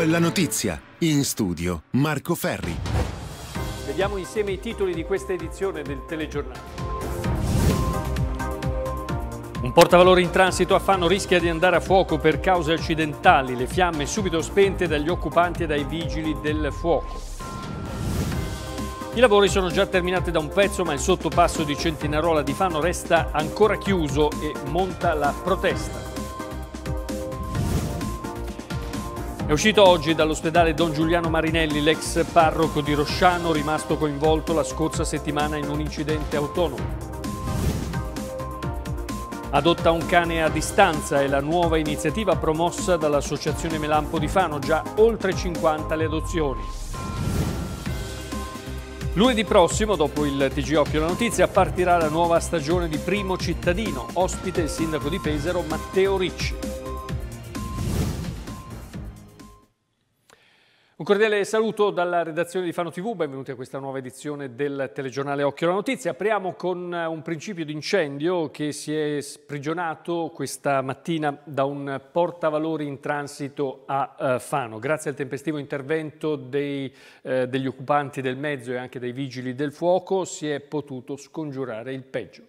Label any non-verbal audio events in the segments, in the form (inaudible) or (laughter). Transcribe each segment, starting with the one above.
è la notizia. In studio Marco Ferri. Vediamo insieme i titoli di questa edizione del telegiornale. Un portavalore in transito a Fano rischia di andare a fuoco per cause accidentali. Le fiamme subito spente dagli occupanti e dai vigili del fuoco. I lavori sono già terminati da un pezzo, ma il sottopasso di Centinarola di Fano resta ancora chiuso e monta la protesta. È uscito oggi dall'ospedale Don Giuliano Marinelli l'ex parroco di Rosciano rimasto coinvolto la scorsa settimana in un incidente autonomo. Adotta un cane a distanza è la nuova iniziativa promossa dall'Associazione Melampo di Fano, già oltre 50 le adozioni. Lunedì prossimo, dopo il TG Occhio la Notizia, partirà la nuova stagione di Primo Cittadino, ospite il sindaco di Pesaro Matteo Ricci. Un cordiale saluto dalla redazione di Fano TV, benvenuti a questa nuova edizione del telegiornale Occhio alla Notizia. Apriamo con eh, un principio di incendio che si è sprigionato questa mattina da un portavalori in transito a eh, Fano. Grazie al tempestivo intervento dei, eh, degli occupanti del mezzo e anche dei vigili del fuoco si è potuto scongiurare il peggio.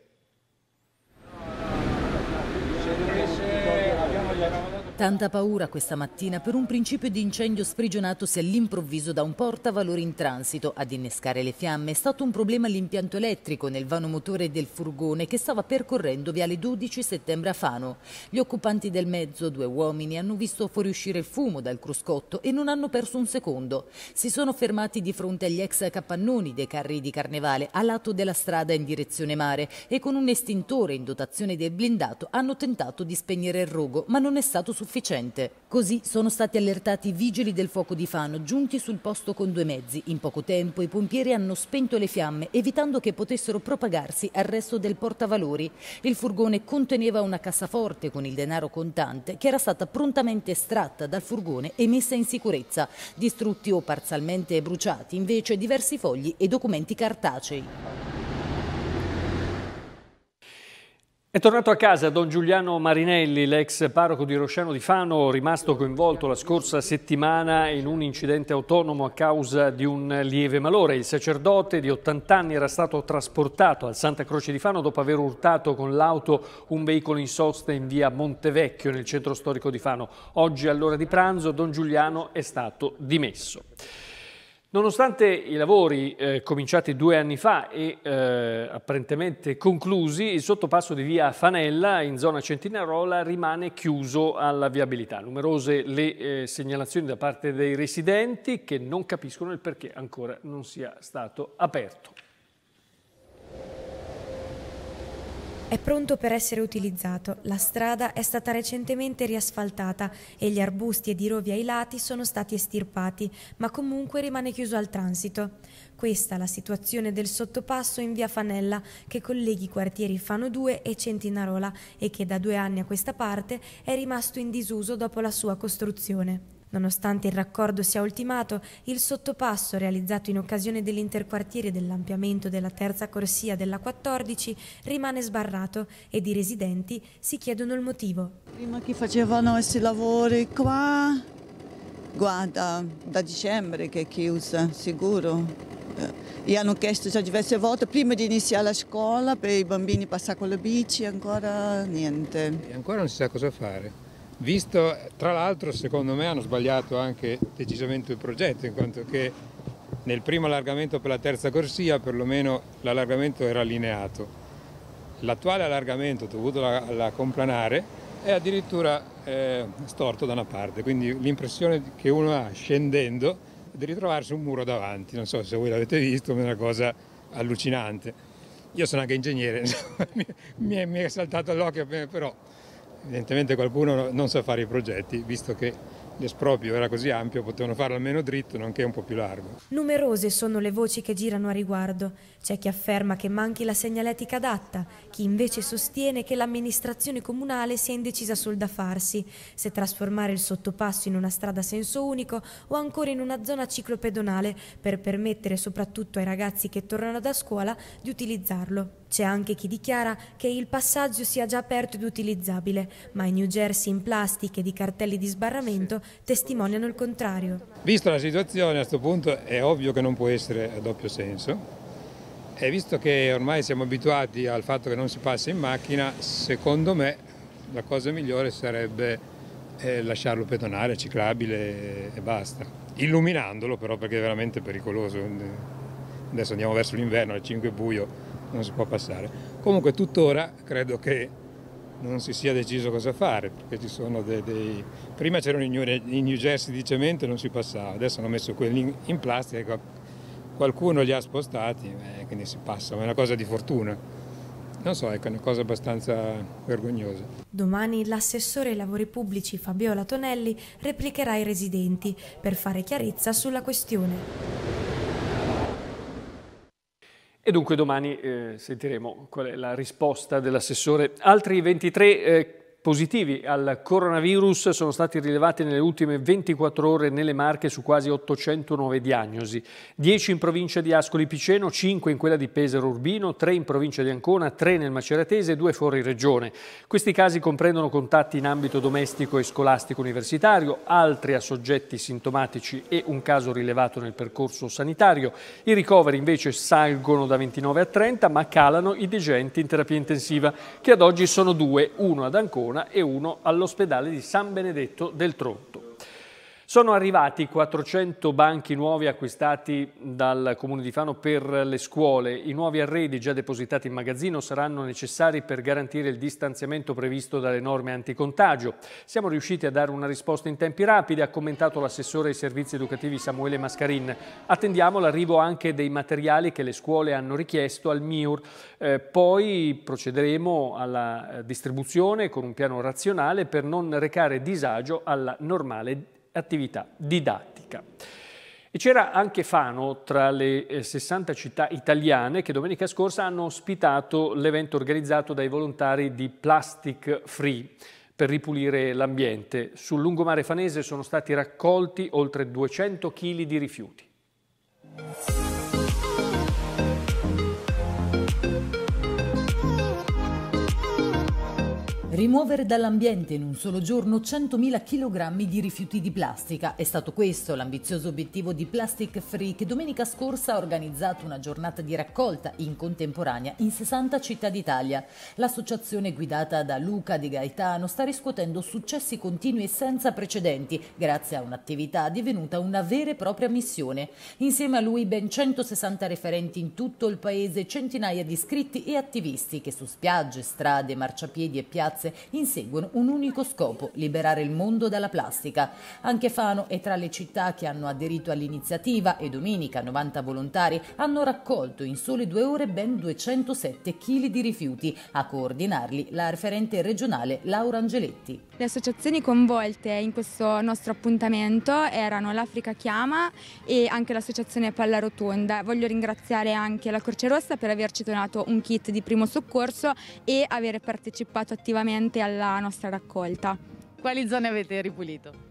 Tanta paura questa mattina per un principio di incendio sprigionatosi all'improvviso da un portavalori in transito. Ad innescare le fiamme è stato un problema all'impianto elettrico nel vano motore del furgone che stava percorrendo viale 12 settembre a Fano. Gli occupanti del mezzo, due uomini, hanno visto fuoriuscire il fumo dal cruscotto e non hanno perso un secondo. Si sono fermati di fronte agli ex capannoni dei carri di carnevale a lato della strada in direzione mare e con un estintore in dotazione del blindato hanno tentato di spegnere il rogo ma non è stato sufficiente sufficiente. Così sono stati allertati i vigili del fuoco di Fano, giunti sul posto con due mezzi. In poco tempo i pompieri hanno spento le fiamme, evitando che potessero propagarsi al resto del portavalori. Il furgone conteneva una cassaforte con il denaro contante, che era stata prontamente estratta dal furgone e messa in sicurezza. Distrutti o parzialmente bruciati, invece, diversi fogli e documenti cartacei. È tornato a casa Don Giuliano Marinelli, l'ex parroco di Rosciano di Fano, rimasto coinvolto la scorsa settimana in un incidente autonomo a causa di un lieve malore. Il sacerdote di 80 anni era stato trasportato al Santa Croce di Fano dopo aver urtato con l'auto un veicolo in sosta in via Montevecchio nel centro storico di Fano. Oggi all'ora di pranzo Don Giuliano è stato dimesso. Nonostante i lavori eh, cominciati due anni fa e eh, apparentemente conclusi, il sottopasso di via Fanella in zona Centinarola rimane chiuso alla viabilità. Numerose le eh, segnalazioni da parte dei residenti che non capiscono il perché ancora non sia stato aperto. È pronto per essere utilizzato. La strada è stata recentemente riasfaltata e gli arbusti ed i rovi ai lati sono stati estirpati, ma comunque rimane chiuso al transito. Questa è la situazione del sottopasso in via Fanella che colleghi i quartieri Fano 2 e Centinarola e che da due anni a questa parte è rimasto in disuso dopo la sua costruzione. Nonostante il raccordo sia ultimato, il sottopasso realizzato in occasione dell'interquartiere dell'ampliamento della terza corsia della 14 rimane sbarrato ed i residenti si chiedono il motivo. Prima che facevano questi lavori qua, guarda, da dicembre che è chiusa, sicuro. E eh, hanno chiesto già diverse volte, prima di iniziare la scuola, per i bambini passare con le bici, ancora niente. E ancora non si sa cosa fare visto tra l'altro secondo me hanno sbagliato anche decisamente il progetto in quanto che nel primo allargamento per la terza corsia perlomeno l'allargamento era allineato. L'attuale allargamento dovuto alla, alla complanare è addirittura eh, storto da una parte, quindi l'impressione che uno ha scendendo è di ritrovarsi un muro davanti, non so se voi l'avete visto, ma è una cosa allucinante. Io sono anche ingegnere, (laughs) mi, mi, è, mi è saltato all'occhio, però evidentemente qualcuno non sa fare i progetti, visto che l'esproprio era così ampio, potevano farlo almeno dritto, nonché un po' più largo. Numerose sono le voci che girano a riguardo. C'è chi afferma che manchi la segnaletica adatta, chi invece sostiene che l'amministrazione comunale sia indecisa sul da farsi, se trasformare il sottopasso in una strada a senso unico o ancora in una zona ciclopedonale per permettere soprattutto ai ragazzi che tornano da scuola di utilizzarlo. C'è anche chi dichiara che il passaggio sia già aperto ed utilizzabile, ma i New Jersey in plastiche di cartelli di sbarramento testimoniano il contrario. Visto la situazione a questo punto è ovvio che non può essere a doppio senso e visto che ormai siamo abituati al fatto che non si passa in macchina, secondo me la cosa migliore sarebbe eh, lasciarlo pedonare, ciclabile e basta. Illuminandolo però perché è veramente pericoloso. Adesso andiamo verso l'inverno, alle 5 buio, non si può passare. Comunque tuttora credo che non si sia deciso cosa fare, perché ci sono dei... dei... Prima c'erano i New Jersey di cemento e non si passava, adesso hanno messo quelli in plastica, qualcuno li ha spostati, eh, quindi si passa, ma è una cosa di fortuna. Non so, ecco, è una cosa abbastanza vergognosa. Domani l'assessore ai lavori pubblici Fabiola Tonelli replicherà i residenti per fare chiarezza sulla questione. E dunque domani eh, sentiremo qual è la risposta dell'assessore. Altri 23 eh, positivi al coronavirus sono stati rilevati nelle ultime 24 ore nelle Marche su quasi 809 diagnosi. 10 in provincia di Ascoli Piceno, 5 in quella di Pesaro Urbino, 3 in provincia di Ancona, 3 nel Maceratese e 2 fuori regione. Questi casi comprendono contatti in ambito domestico e scolastico universitario, altri a soggetti sintomatici e un caso rilevato nel percorso sanitario. I ricoveri invece salgono da 29 a 30 ma calano i degenti in terapia intensiva che ad oggi sono due, uno ad Ancona Verona e uno all'ospedale di San Benedetto del Tronco. Sono arrivati 400 banchi nuovi acquistati dal Comune di Fano per le scuole. I nuovi arredi già depositati in magazzino saranno necessari per garantire il distanziamento previsto dalle norme anticontagio. Siamo riusciti a dare una risposta in tempi rapidi, ha commentato l'assessore ai servizi educativi Samuele Mascarin. Attendiamo l'arrivo anche dei materiali che le scuole hanno richiesto al MIUR. Eh, poi procederemo alla eh, distribuzione con un piano razionale per non recare disagio alla normale attività didattica. E c'era anche Fano tra le 60 eh, città italiane che domenica scorsa hanno ospitato l'evento organizzato dai volontari di Plastic Free per ripulire l'ambiente. Sul lungomare fanese sono stati raccolti oltre 200 kg di rifiuti. Rimuovere dall'ambiente in un solo giorno 100.000 kg di rifiuti di plastica. È stato questo l'ambizioso obiettivo di Plastic Free che domenica scorsa ha organizzato una giornata di raccolta in contemporanea in 60 città d'Italia. L'associazione guidata da Luca De Gaetano sta riscuotendo successi continui e senza precedenti grazie a un'attività divenuta una vera e propria missione. Insieme a lui ben 160 referenti in tutto il paese, centinaia di iscritti e attivisti che su spiagge, strade, marciapiedi e piazze diverse inseguono un unico scopo, liberare il mondo dalla plastica. Anche Fano è tra le città che hanno aderito all'iniziativa e domenica 90 volontari hanno raccolto in sole due ore ben 207 kg di rifiuti. A coordinarli la referente regionale Laura Angeletti. Le associazioni coinvolte in questo nostro appuntamento erano l'Africa Chiama e anche l'associazione Palla Rotonda. Voglio ringraziare anche la Croce Rossa per averci donato un kit di primo soccorso e aver partecipato attivamente attinente alla nostra raccolta. Quali zone avete ripulito?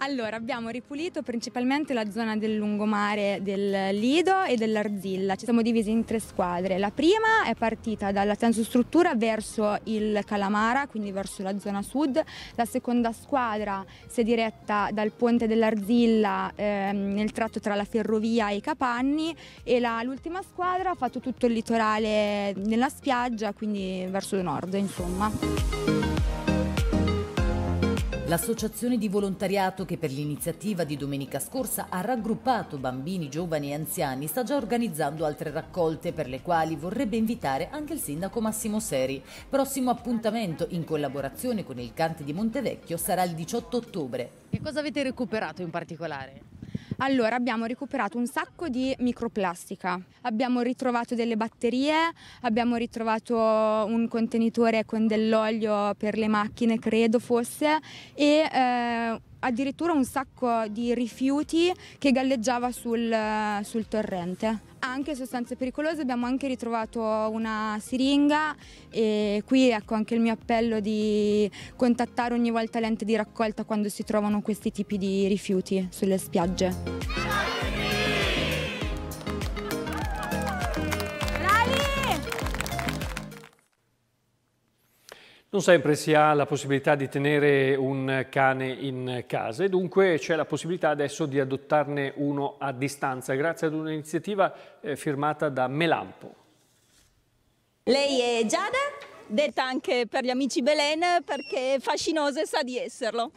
Allora, abbiamo ripulito principalmente la zona del lungomare del Lido e dell'Arzilla. Ci siamo divisi in tre squadre. La prima è partita dalla censostruttura verso il Calamara, quindi verso la zona sud. La seconda squadra si è diretta dal ponte dell'Arzilla eh, nel tratto tra la ferrovia e i Capanni e l'ultima squadra ha fatto tutto il litorale nella spiaggia, quindi verso nord, insomma. L'associazione di volontariato che per l'iniziativa di domenica scorsa ha raggruppato bambini, giovani e anziani sta già organizzando altre raccolte per le quali vorrebbe invitare anche il sindaco Massimo Seri. Prossimo appuntamento in collaborazione con il Cante di Montevecchio sarà il 18 ottobre. Che cosa avete recuperato in particolare? Allora abbiamo recuperato un sacco di microplastica, abbiamo ritrovato delle batterie, abbiamo ritrovato un contenitore con dell'olio per le macchine credo fosse e eh, addirittura un sacco di rifiuti che galleggiava sul, sul torrente. Anche sostanze pericolose, abbiamo anche ritrovato una siringa e qui ecco anche il mio appello di contattare ogni volta l'ente di raccolta quando si trovano questi tipi di rifiuti sulle spiagge. Non sempre si ha la possibilità di tenere un cane in casa e dunque c'è la possibilità adesso di adottarne uno a distanza grazie ad un'iniziativa eh, firmata da Melampo. Lei è Giada, detta anche per gli amici Belen perché è fascinosa e sa di esserlo.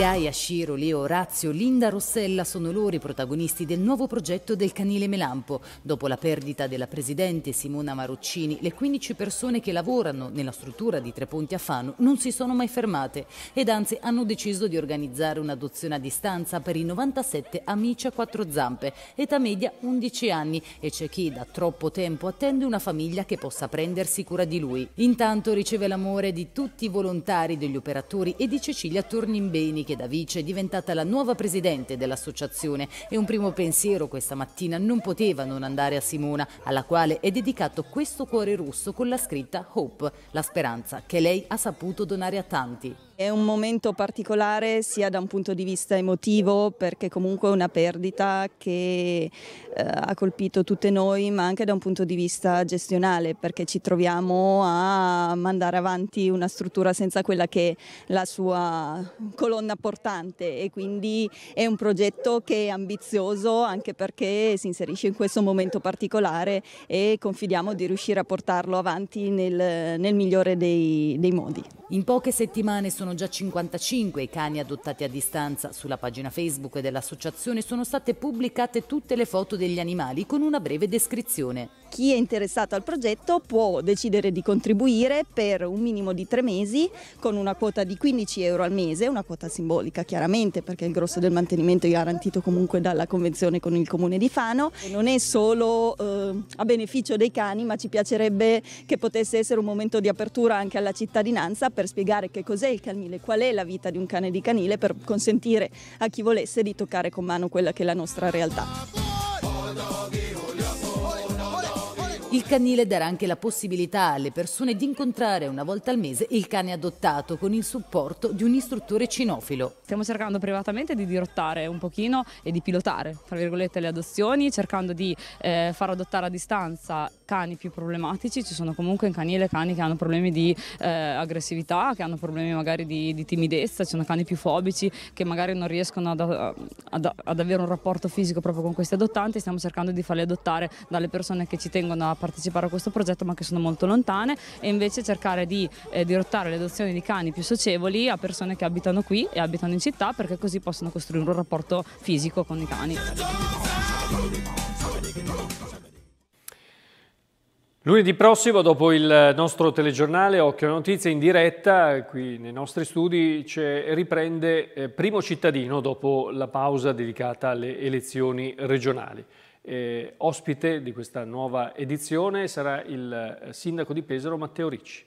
Gaia, Ciro, Leo, Orazio, Linda, Rossella sono loro i protagonisti del nuovo progetto del Canile Melampo. Dopo la perdita della presidente Simona Maroccini, le 15 persone che lavorano nella struttura di Tre Ponti a Fano non si sono mai fermate ed anzi hanno deciso di organizzare un'adozione a distanza per i 97 amici a quattro zampe, età media 11 anni e c'è chi da troppo tempo attende una famiglia che possa prendersi cura di lui. Intanto riceve l'amore di tutti i volontari, degli operatori e di Cecilia Tornimbeni che da vice è diventata la nuova presidente dell'associazione e un primo pensiero questa mattina non poteva non andare a Simona, alla quale è dedicato questo cuore russo con la scritta Hope, la speranza che lei ha saputo donare a tanti. È un momento particolare sia da un punto di vista emotivo perché comunque è una perdita che eh, ha colpito tutte noi ma anche da un punto di vista gestionale perché ci troviamo a mandare avanti una struttura senza quella che è la sua colonna portante e quindi è un progetto che è ambizioso anche perché si inserisce in questo momento particolare e confidiamo di riuscire a portarlo avanti nel, nel migliore dei, dei modi. In poche settimane sono sono già 55 i cani adottati a distanza. Sulla pagina Facebook dell'associazione sono state pubblicate tutte le foto degli animali con una breve descrizione. Chi è interessato al progetto può decidere di contribuire per un minimo di tre mesi con una quota di 15 euro al mese, una quota simbolica chiaramente perché il grosso del mantenimento è garantito comunque dalla convenzione con il comune di Fano. Non è solo eh, a beneficio dei cani ma ci piacerebbe che potesse essere un momento di apertura anche alla cittadinanza per spiegare che cos'è il calmio canile, qual è la vita di un cane di canile per consentire a chi volesse di toccare con mano quella che è la nostra realtà. Il canile darà anche la possibilità alle persone di incontrare una volta al mese il cane adottato con il supporto di un istruttore cinofilo. Stiamo cercando privatamente di dirottare un pochino e di pilotare, tra virgolette, le adozioni, cercando di eh, far adottare a distanza cani più problematici. Ci sono comunque in canile cani che hanno problemi di eh, aggressività, che hanno problemi magari di, di, timidezza, ci sono cani più fobici che magari non riescono ad, ad, ad avere un rapporto fisico proprio con questi adottanti. Stiamo cercando di farli adottare dalle persone che ci tengono a partecipare a questo progetto ma che sono molto lontane e invece cercare di eh, dirottare le adozioni di cani più socievoli a persone che abitano qui e abitano in città perché così possono costruire un rapporto fisico con i cani. Lunedì prossimo, dopo il nostro telegiornale Occhio Notizie in diretta, qui nei nostri studi, riprende eh, Primo Cittadino dopo la pausa dedicata alle elezioni regionali. Eh, ospite di questa nuova edizione sarà il eh, sindaco di Pesaro Matteo Ricci.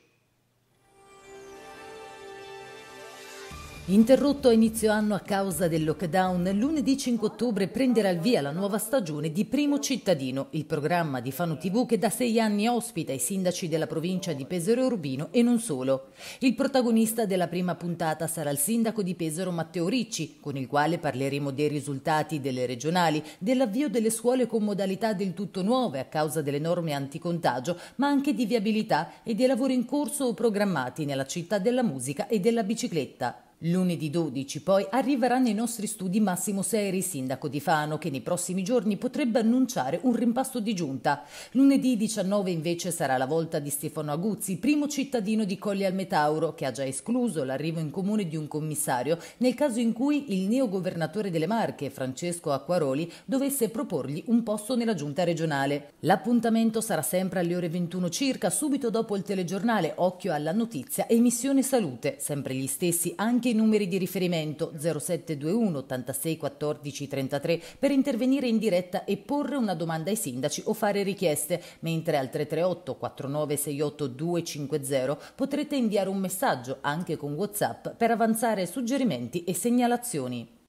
Interrotto a inizio anno a causa del lockdown, lunedì 5 ottobre prenderà il via la nuova stagione di Primo Cittadino, il programma di Fano TV che da sei anni ospita i sindaci della provincia di Pesaro e Urbino e non solo. Il protagonista della prima puntata sarà il sindaco di Pesaro Matteo Ricci, con il quale parleremo dei risultati delle regionali, dell'avvio delle scuole con modalità del tutto nuove a causa delle norme anticontagio, ma anche di viabilità e dei lavori in corso o programmati nella città della musica e della bicicletta. Lunedì 12 poi arriverà nei nostri studi Massimo Seri, sindaco di Fano, che nei prossimi giorni potrebbe annunciare un rimpasto di giunta. Lunedì 19 invece sarà la volta di Stefano Aguzzi, primo cittadino di Colli al Metauro, che ha già escluso l'arrivo in comune di un commissario nel caso in cui il neogovernatore delle Marche, Francesco Acquaroli, dovesse proporgli un posto nella giunta regionale. L'appuntamento sarà sempre alle ore 21 circa, subito dopo il telegiornale Occhio alla notizia e Missione Salute, sempre gli stessi anche i numeri di riferimento 0721 86 14 33 per intervenire in diretta e porre una domanda ai sindaci o fare richieste, mentre al 338 4968 250 potrete inviare un messaggio anche con WhatsApp per avanzare suggerimenti e segnalazioni.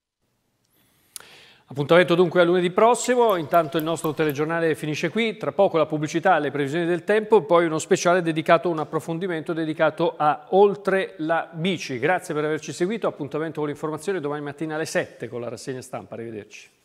Appuntamento dunque a lunedì prossimo, intanto il nostro telegiornale finisce qui, tra poco la pubblicità, le previsioni del tempo, poi uno speciale dedicato, a un approfondimento dedicato a Oltre la Bici. Grazie per averci seguito, appuntamento con l'informazione domani mattina alle 7 con la rassegna stampa, arrivederci.